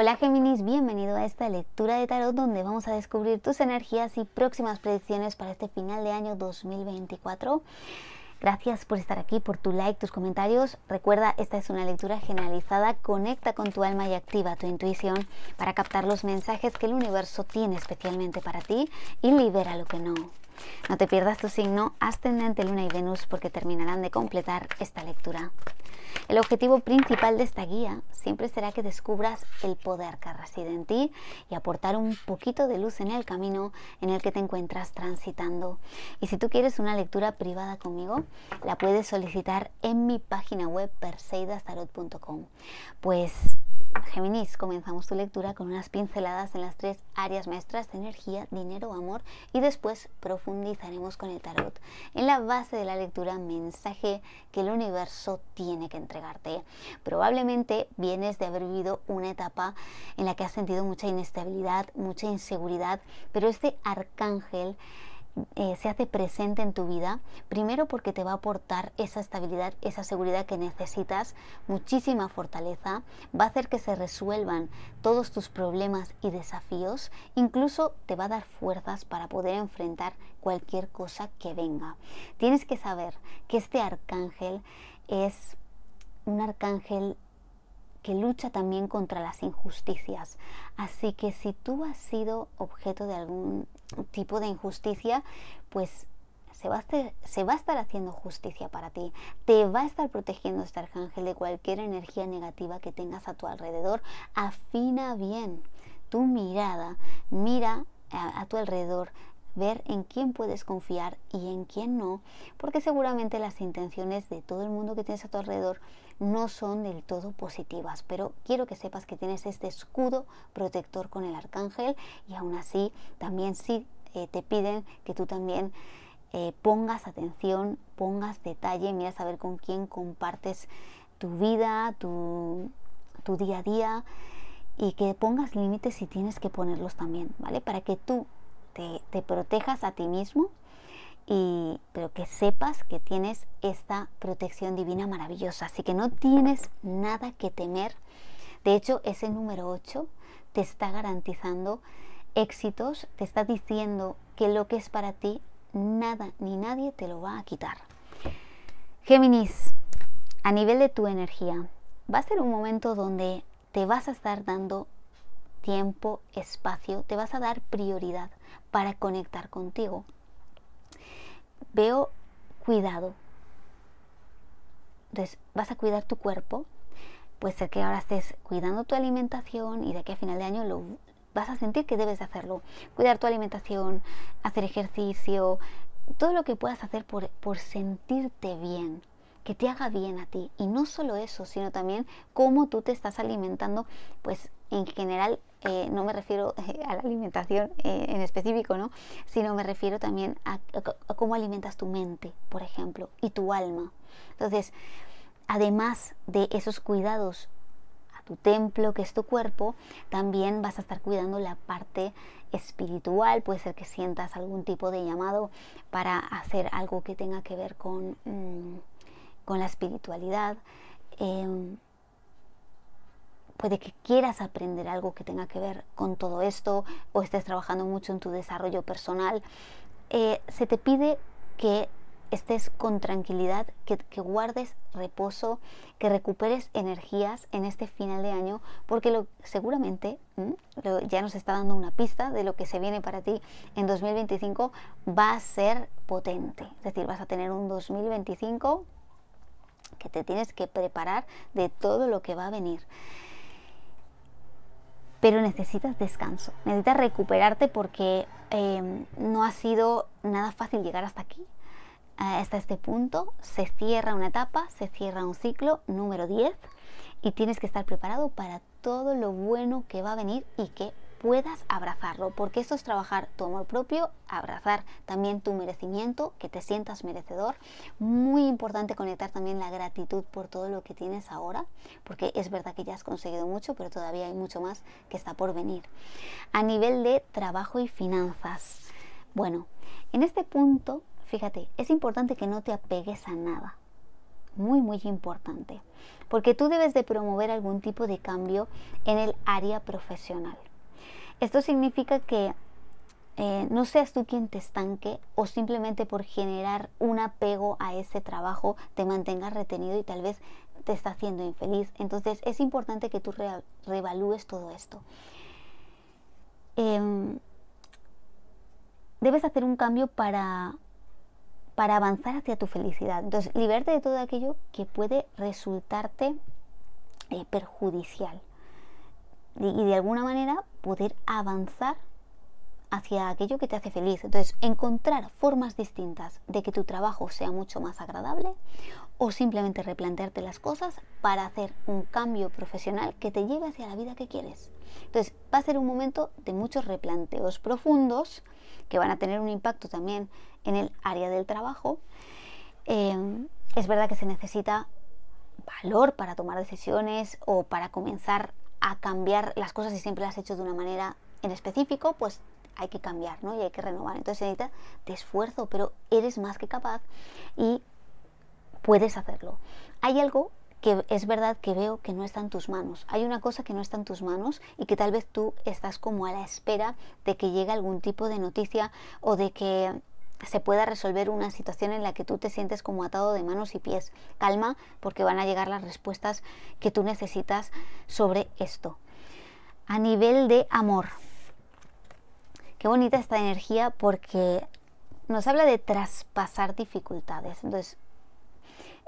Hola Géminis, bienvenido a esta lectura de tarot donde vamos a descubrir tus energías y próximas predicciones para este final de año 2024. Gracias por estar aquí, por tu like, tus comentarios. Recuerda, esta es una lectura generalizada. Conecta con tu alma y activa tu intuición para captar los mensajes que el universo tiene especialmente para ti y libera lo que no. No te pierdas tu signo ascendente, luna y Venus porque terminarán de completar esta lectura. El objetivo principal de esta guía siempre será que descubras el poder que reside en ti y aportar un poquito de luz en el camino en el que te encuentras transitando. Y si tú quieres una lectura privada conmigo, la puedes solicitar en mi página web perseidastarot.com. Pues Géminis, comenzamos tu lectura con unas pinceladas en las tres áreas maestras de energía, dinero, amor y después profundizaremos con el tarot en la base de la lectura mensaje que el universo tiene que entregarte. Probablemente vienes de haber vivido una etapa en la que has sentido mucha inestabilidad, mucha inseguridad, pero este arcángel eh, se hace presente en tu vida, primero porque te va a aportar esa estabilidad, esa seguridad que necesitas, muchísima fortaleza, va a hacer que se resuelvan todos tus problemas y desafíos, incluso te va a dar fuerzas para poder enfrentar cualquier cosa que venga. Tienes que saber que este arcángel es un arcángel que lucha también contra las injusticias. Así que si tú has sido objeto de algún tipo de injusticia, pues se va, a estar, se va, a estar, haciendo justicia para ti. Te va a estar protegiendo este arcángel de cualquier energía negativa que tengas a tu alrededor. Afina bien tu mirada, mira a tu alrededor, ver en quién puedes confiar y en quién no, porque seguramente las intenciones de todo el mundo que tienes a tu alrededor no son del todo positivas, pero quiero que sepas que tienes este escudo protector con el arcángel y aún así también sí eh, te piden que tú también eh, pongas atención, pongas detalle, mira a ver con quién compartes tu vida, tu, tu día a día y que pongas límites si tienes que ponerlos también, ¿vale? Para que tú te, protejas a ti mismo, y, pero que sepas que tienes esta protección divina maravillosa. Así que no tienes nada que temer. De hecho, ese número 8 te está garantizando éxitos, te está diciendo que lo que es para ti, nada ni nadie te lo va a quitar. Géminis, a nivel de tu energía, va a ser un momento donde te vas a estar dando tiempo, espacio, te vas a dar prioridad para conectar contigo. Veo cuidado. Entonces, vas a cuidar tu cuerpo. pues ser que ahora estés cuidando tu alimentación y de aquí a final de año lo vas a sentir que debes de hacerlo. Cuidar tu alimentación, hacer ejercicio, todo lo que puedas hacer por, por sentirte bien, que te haga bien a ti. Y no solo eso, sino también cómo tú te estás alimentando, pues en general eh, no me refiero eh, a la alimentación eh, en específico, ¿no? sino me refiero también a, cómo alimentas tu mente, por ejemplo, y tu alma. Entonces, además de esos cuidados a tu templo, que es tu cuerpo, también vas a estar cuidando la parte espiritual, puede ser que sientas algún tipo de llamado para hacer algo que tenga que ver con, mm, con la espiritualidad. Em, Puede que quieras aprender algo que tenga que ver con todo esto o estés trabajando mucho en tu desarrollo personal. Eh, se te pide que estés con tranquilidad, que, guardes reposo, que recuperes energías en este final de año, porque lo, seguramente ya nos está dando una pista de lo que se viene para ti en 2025 va a ser potente. Es decir, vas a tener un 2025 que te tienes que preparar de todo lo que va a venir pero necesitas descanso, necesitas recuperarte porque em, no ha sido nada fácil llegar hasta aquí, hasta este punto. Se cierra una etapa, se cierra un ciclo número 10 y tienes que estar preparado para todo lo bueno que va a venir y que puedas abrazarlo, porque esto es trabajar tu amor propio, abrazar también tu merecimiento, que te sientas merecedor. Muy importante conectar también la gratitud por todo lo que tienes ahora, porque es verdad que ya has conseguido mucho, pero todavía hay mucho más que está por venir. A nivel de trabajo y finanzas. Bueno, en este punto, fíjate, es importante que no te apegues a nada muy muy importante, porque tú debes de promover algún tipo de cambio en el área profesional. Esto significa que eh, no seas tú quien te estanque o simplemente por generar un apego a ese trabajo te mantengas retenido y tal vez te está haciendo infeliz. Entonces es importante que tú reevalúes todo esto. Em, debes hacer un cambio para, avanzar hacia tu felicidad. Entonces, liberte de todo aquello que puede resultarte eh, perjudicial y de alguna manera poder avanzar hacia aquello que te hace feliz. Entonces, encontrar formas distintas de que tu trabajo sea mucho más agradable o simplemente replantearte las cosas para hacer un cambio profesional que te lleve hacia la vida que quieres. Entonces, va a ser un momento de muchos replanteos profundos que van a tener un impacto también en el área del trabajo. Em, es verdad que se necesita valor para tomar decisiones o para comenzar a cambiar las cosas y siempre las has hecho de una manera en específico, pues hay que cambiar, ¿no? Y hay que renovar. Entonces necesitas necesita de esfuerzo, pero eres más que capaz y puedes hacerlo. Hay algo que es verdad que veo que no está en tus manos. Hay una cosa que no está en tus manos y que tal vez tú estás como a la espera de que llegue algún tipo de noticia o de que se pueda resolver una situación en la que tú te sientes como atado de manos y pies. Calma, porque van a llegar las respuestas que tú necesitas sobre esto. A nivel de amor. Qué bonita esta energía porque nos habla de traspasar dificultades. Entonces,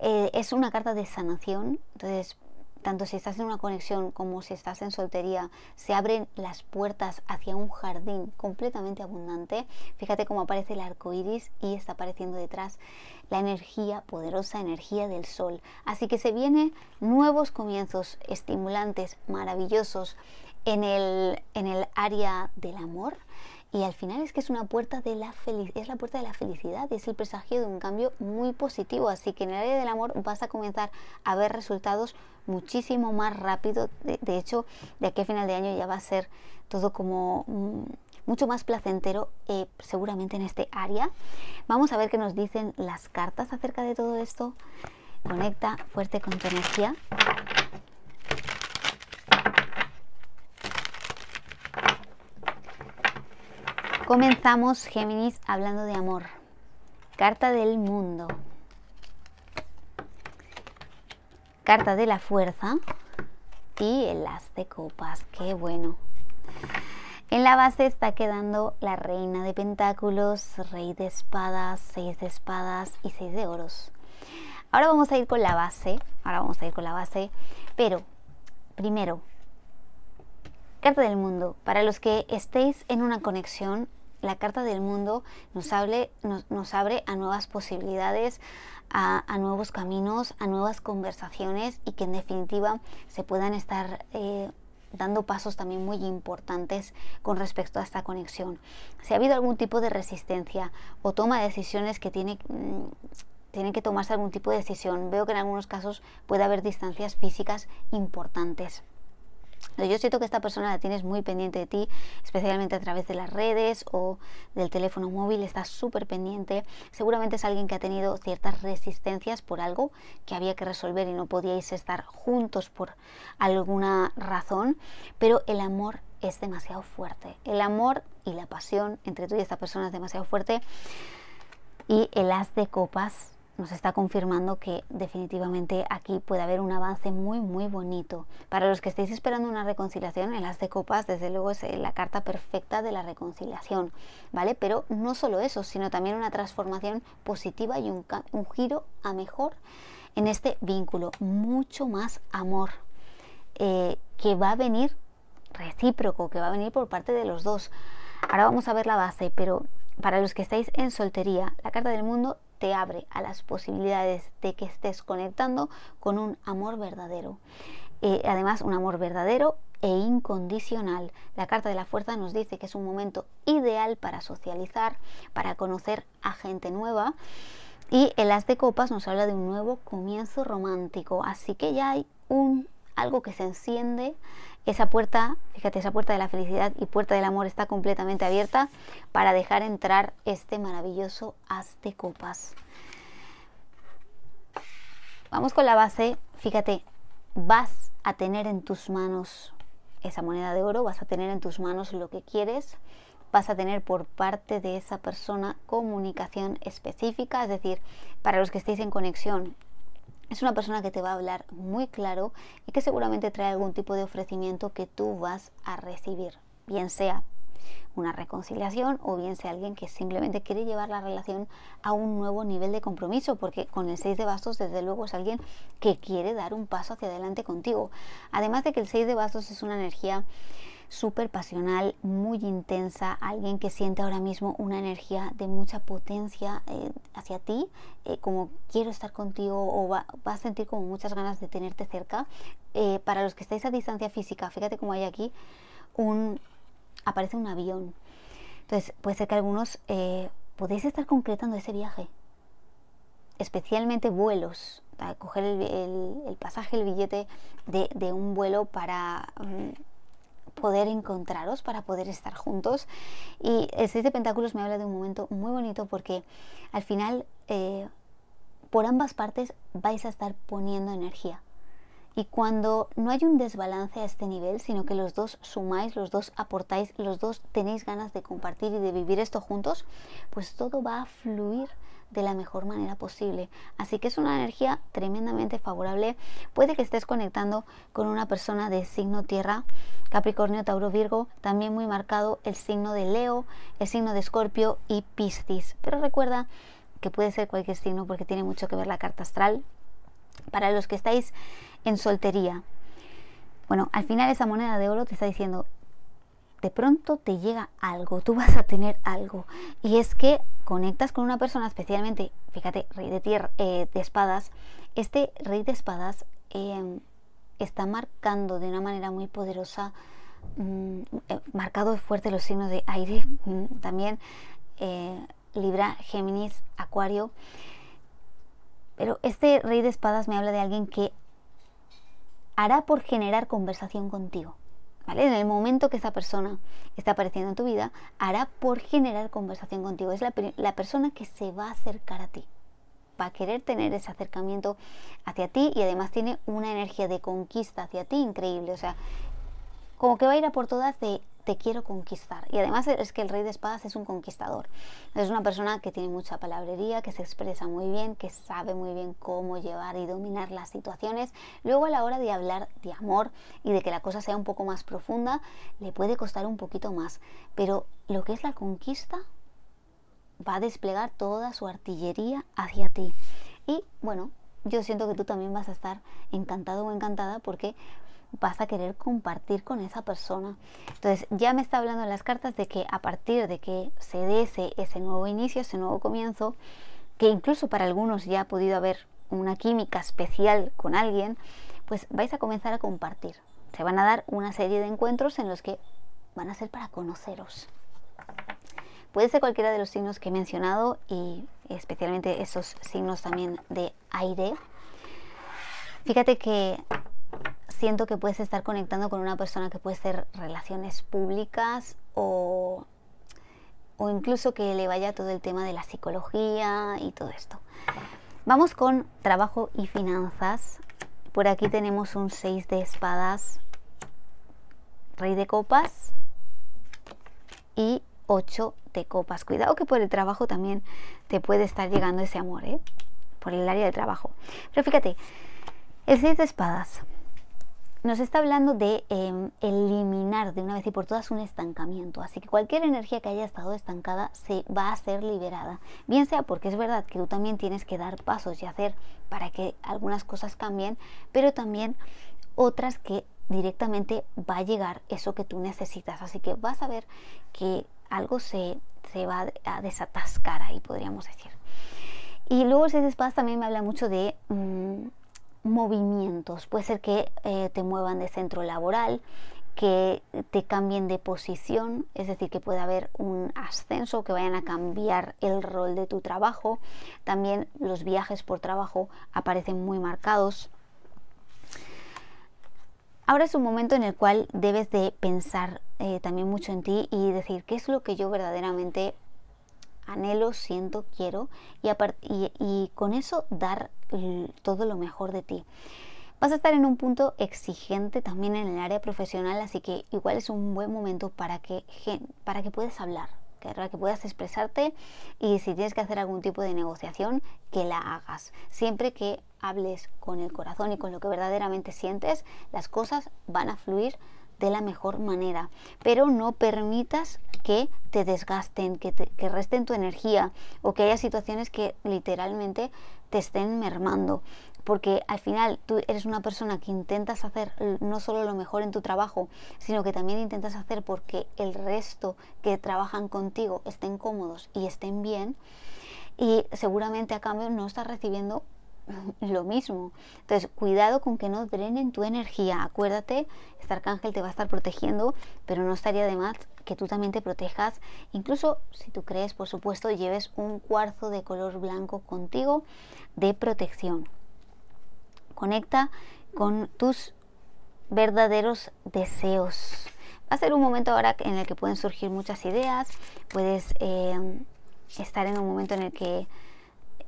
eh, es una carta de sanación. Entonces, tanto si estás en una conexión como si estás en soltería, se abren las puertas hacia un jardín completamente abundante. Fíjate cómo aparece el arco iris y está apareciendo detrás la energía, poderosa energía del sol. Así que se vienen nuevos comienzos estimulantes, maravillosos en el, en el área del amor y al final es que es una puerta de la es la puerta de la felicidad y es el presagio de un cambio muy positivo. Así que en el área del amor vas a comenzar a ver resultados muchísimo más rápido. De, hecho, de aquí a final de año ya va a ser todo como mm, mucho más placentero eh, seguramente en este área. Vamos a ver qué nos dicen las cartas acerca de todo esto. Conecta fuerte con tu energía. Comenzamos, Géminis, hablando de amor. Carta del mundo. Carta de la fuerza. Y el as de copas. Qué bueno. En la base está quedando la reina de pentáculos, rey de espadas, seis de espadas y seis de oros. Ahora vamos a ir con la base, ahora vamos a ir con la base, pero primero Carta del Mundo. Para los que estéis en una conexión, la Carta del Mundo nos, nos, abre a nuevas posibilidades, a, nuevos caminos, a nuevas conversaciones y que en definitiva se puedan estar... Eh, dando pasos también muy importantes con respecto a esta conexión. Si ha habido algún tipo de resistencia o toma de decisiones que tiene, mm, tienen que tomarse algún tipo de decisión, veo que en algunos casos puede haber distancias físicas importantes. Yo siento que esta persona la tienes muy pendiente de ti, especialmente a través de las redes o del teléfono móvil, está súper pendiente. Seguramente es alguien que ha tenido ciertas resistencias por algo que había que resolver y no podíais estar juntos por alguna razón, pero el amor es demasiado fuerte. El amor y la pasión entre tú y esta persona es demasiado fuerte y el haz de copas nos está confirmando que definitivamente aquí puede haber un avance muy muy bonito. Para los que estéis esperando una reconciliación, en las de copas desde luego es eh, la carta perfecta de la reconciliación, ¿vale? Pero no solo eso, sino también una transformación positiva y un, giro a mejor en este vínculo. Mucho más amor eh, que va a venir recíproco, que va a venir por parte de los dos. Ahora vamos a ver la base, pero para los que estáis en soltería, la carta del mundo te abre a las posibilidades de que estés conectando con un amor verdadero. Eh, además, un amor verdadero e incondicional. La carta de la fuerza nos dice que es un momento ideal para socializar, para conocer a gente nueva. Y el las de copas nos habla de un nuevo comienzo romántico. Así que ya hay un algo que se enciende esa puerta, fíjate, esa puerta de la felicidad y puerta del amor está completamente abierta para dejar entrar este maravilloso haz de copas. Vamos con la base, fíjate, vas a tener en tus manos esa moneda de oro, vas a tener en tus manos lo que quieres, vas a tener por parte de esa persona comunicación específica, es decir, para los que estéis en conexión es una persona que te va a hablar muy claro y que seguramente trae algún tipo de ofrecimiento que tú vas a recibir, bien sea una reconciliación o bien sea alguien que simplemente quiere llevar la relación a un nuevo nivel de compromiso, porque con el 6 de bastos desde luego es alguien que quiere dar un paso hacia adelante contigo. Además de que el 6 de bastos es una energía súper pasional, muy intensa, alguien que siente ahora mismo una energía de mucha potencia eh, hacia ti, eh, como quiero estar contigo o va, a sentir como muchas ganas de tenerte cerca. Eh, para los que estáis a distancia física, fíjate cómo hay aquí un aparece un avión. Entonces puede ser que algunos podéis estar concretando ese viaje, especialmente vuelos, para coger el, pasaje, el billete de, un vuelo para mm, poder encontraros, para poder estar juntos. Y el 6 de Pentáculos me habla de un momento muy bonito porque al final eh, por ambas partes vais a estar poniendo energía. Y cuando no hay un desbalance a este nivel, sino que los dos sumáis, los dos aportáis, los dos tenéis ganas de compartir y de vivir esto juntos, pues todo va a fluir de la mejor manera posible. Así que es una energía tremendamente favorable. Puede que estés conectando con una persona de signo tierra, Capricornio, Tauro, Virgo, también muy marcado el signo de Leo, el signo de Escorpio y Piscis. Pero recuerda que puede ser cualquier signo porque tiene mucho que ver la carta astral. Para los que estáis en soltería, bueno, al final esa moneda de oro te está diciendo, de pronto te llega algo, tú vas a tener algo. Y es que conectas con una persona especialmente, fíjate, rey de, tierra, eh, de espadas, este rey de espadas em, está marcando de una manera muy poderosa, mm, eh, marcado fuerte los signos de aire, mm, también eh, Libra, Géminis, Acuario. Pero este rey de espadas me habla de alguien que hará por generar conversación contigo. ¿Vale? En el momento que esa persona está apareciendo en tu vida, hará por generar conversación contigo. Es la, la, persona que se va a acercar a ti. Va a querer tener ese acercamiento hacia ti y además tiene una energía de conquista hacia ti increíble. O sea, como que va a ir a por todas de te quiero conquistar. Y además es que el rey de espadas es un conquistador. Es una persona que tiene mucha palabrería, que se expresa muy bien, que sabe muy bien cómo llevar y dominar las situaciones. Luego a la hora de hablar de amor y de que la cosa sea un poco más profunda, le puede costar un poquito más. Pero lo que es la conquista va a desplegar toda su artillería hacia ti. Y bueno, yo siento que tú también vas a estar encantado o encantada porque vas a querer compartir con esa persona. Entonces ya me está hablando en las cartas de que a partir de que se dé ese, ese nuevo inicio, ese nuevo comienzo, que incluso para algunos ya ha podido haber una química especial con alguien, pues vais a comenzar a compartir. Se van a dar una serie de encuentros en los que van a ser para conoceros. Puede ser cualquiera de los signos que he mencionado y especialmente esos signos también de aire. Fíjate que siento que puedes estar conectando con una persona que puede ser relaciones públicas o, o incluso que le vaya todo el tema de la psicología y todo esto. Vamos con trabajo y finanzas. Por aquí tenemos un 6 de espadas, rey de copas y 8 de copas. Cuidado que por el trabajo también te puede estar llegando ese amor, ¿eh? Por el área de trabajo. Pero fíjate, el 6 de espadas nos está hablando de em, eliminar de una vez y por todas un estancamiento. Así que cualquier energía que haya estado estancada se va a ser liberada. Bien sea porque es verdad que tú también tienes que dar pasos y hacer para que algunas cosas cambien, pero también otras que directamente va a llegar eso que tú necesitas. Así que vas a ver que algo se, va a desatascar ahí, podríamos decir. Y luego si espas también me habla mucho de... Mm, movimientos. Puede ser que eh, te muevan de centro laboral, que te cambien de posición, es decir, que pueda haber un ascenso, que vayan a cambiar el rol de tu trabajo. También los viajes por trabajo aparecen muy marcados. Ahora es un momento en el cual debes de pensar eh, también mucho en ti y decir qué es lo que yo verdaderamente anhelo, siento, quiero y, y, con eso dar todo lo mejor de ti. Vas a estar en un punto exigente también en el área profesional, así que igual es un buen momento para que, para que puedas hablar, para que puedas expresarte y si tienes que hacer algún tipo de negociación, que la hagas. Siempre que hables con el corazón y con lo que verdaderamente sientes, las cosas van a fluir de la mejor manera, pero no permitas que te desgasten, que, te, que resten tu energía o que haya situaciones que literalmente te estén mermando porque al final tú eres una persona que intentas hacer no solo lo mejor en tu trabajo, sino que también intentas hacer porque el resto que trabajan contigo estén cómodos y estén bien y seguramente a cambio no estás recibiendo lo mismo. Entonces, cuidado con que no drenen tu energía. Acuérdate, este arcángel te va a estar protegiendo, pero no estaría de más que tú también te protejas. Incluso si tú crees, por supuesto, lleves un cuarzo de color blanco contigo de protección. Conecta con tus verdaderos deseos. Va a ser un momento ahora en el que pueden surgir muchas ideas. Puedes eh, estar en un momento en el que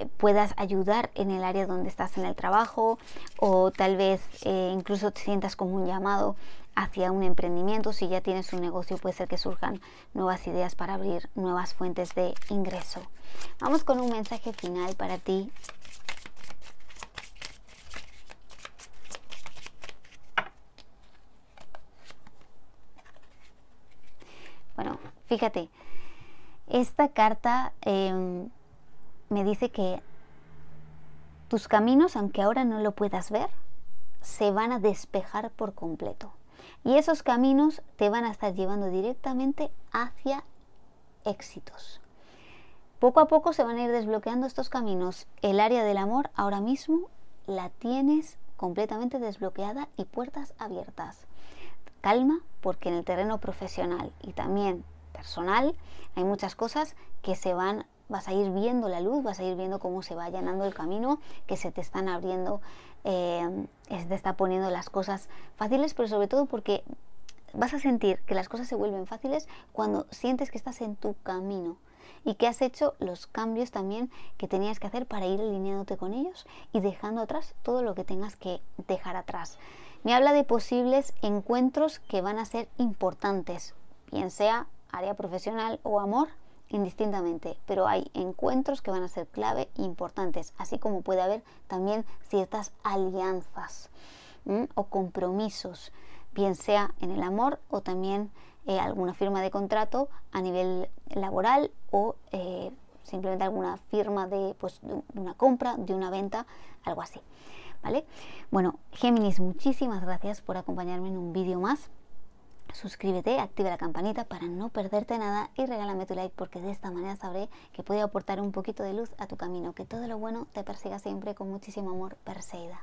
eh, puedas ayudar en el área donde estás en el trabajo o tal vez eh, incluso te sientas como un llamado hacia un emprendimiento. Si ya tienes un negocio puede ser que surjan nuevas ideas para abrir nuevas fuentes de ingreso. Vamos con un mensaje final para ti. Bueno, fíjate, esta carta... Em, me dice que tus caminos, aunque ahora no lo puedas ver, se van a despejar por completo. Y esos caminos te van a estar llevando directamente hacia éxitos. Poco a poco se van a ir desbloqueando estos caminos. El área del amor ahora mismo la tienes completamente desbloqueada y puertas abiertas. Calma porque en el terreno profesional y también personal hay muchas cosas que se van vas a ir viendo la luz, vas a ir viendo cómo se va allanando el camino, que se te están abriendo, em, eh, se te está poniendo las cosas fáciles, pero sobre todo porque vas a sentir que las cosas se vuelven fáciles cuando sientes que estás en tu camino y que has hecho los cambios también que tenías que hacer para ir alineándote con ellos y dejando atrás todo lo que tengas que dejar atrás. Me habla de posibles encuentros que van a ser importantes, bien sea área profesional o amor, indistintamente, pero hay encuentros que van a ser clave importantes, así como puede haber también ciertas alianzas o compromisos, bien sea en el amor o también eh, alguna firma de contrato a nivel laboral o eh, simplemente alguna firma de, pues, de una compra, de una venta, algo así. ¿Vale? Bueno, Géminis, muchísimas gracias por acompañarme en un vídeo más. Suscríbete, activa la campanita para no perderte nada y regálame tu like porque de esta manera sabré que puede aportar un poquito de luz a tu camino. Que todo lo bueno te persiga siempre con muchísimo amor, Perseida.